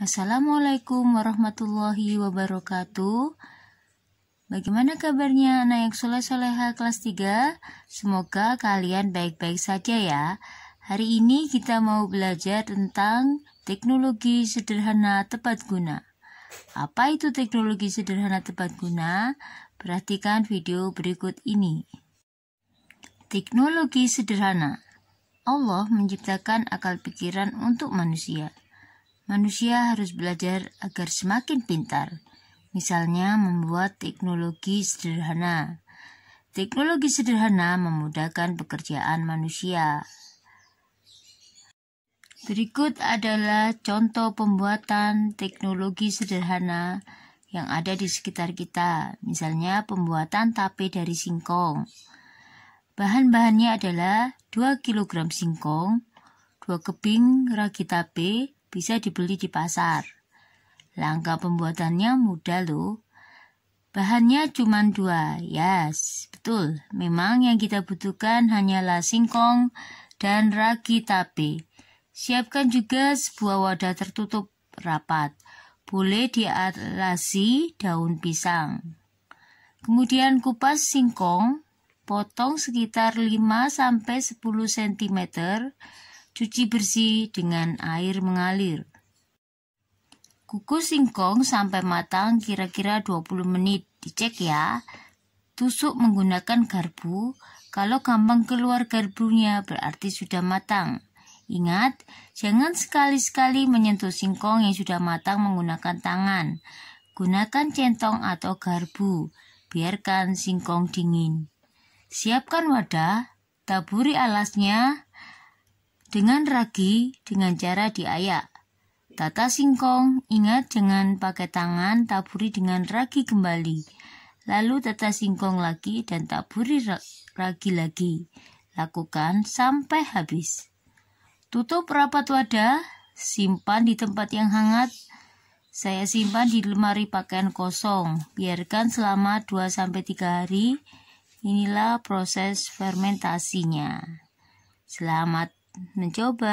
Assalamualaikum warahmatullahi wabarakatuh. Bagaimana kabarnya anak yang soleh soleha kelas 3? Semoga kalian baik-baik saja ya. Hari ini kita mau belajar tentang teknologi sederhana tepat guna. Apa itu teknologi sederhana tepat guna? Perhatikan video berikut ini. Teknologi sederhana. Allah menciptakan akal pikiran untuk manusia. Manusia harus belajar agar semakin pintar, misalnya membuat teknologi sederhana. Teknologi sederhana memudahkan pekerjaan manusia. Berikut adalah contoh pembuatan teknologi sederhana yang ada di sekitar kita, misalnya pembuatan tape dari singkong. Bahan-bahannya adalah 2 kg singkong, 2 keping ragi tape, bisa dibeli di pasar. Langkah pembuatannya mudah loh. Bahannya cuma dua, yes, betul. Memang yang kita butuhkan hanyalah singkong dan ragi tape. Siapkan juga sebuah wadah tertutup rapat. Boleh dialasi daun pisang. Kemudian kupas singkong, potong sekitar 5-10 cm Cuci bersih dengan air mengalir. Kukus singkong sampai matang kira-kira 20 menit. Dicek ya. Tusuk menggunakan garpu. Kalau gampang keluar garpunya berarti sudah matang. Ingat, jangan sekali-sekali menyentuh singkong yang sudah matang menggunakan tangan. Gunakan centong atau garpu. Biarkan singkong dingin. Siapkan wadah, taburi alasnya, dengan ragi dengan cara diayak. Tata singkong, ingat jangan pakai tangan, taburi dengan ragi kembali. Lalu tata singkong lagi dan taburi ragi lagi. Lakukan sampai habis. Tutup rapat wadah, simpan di tempat yang hangat. Saya simpan di lemari pakaian kosong. Biarkan selama 2-3 hari. Inilah proses fermentasinya. Selamat mencoba.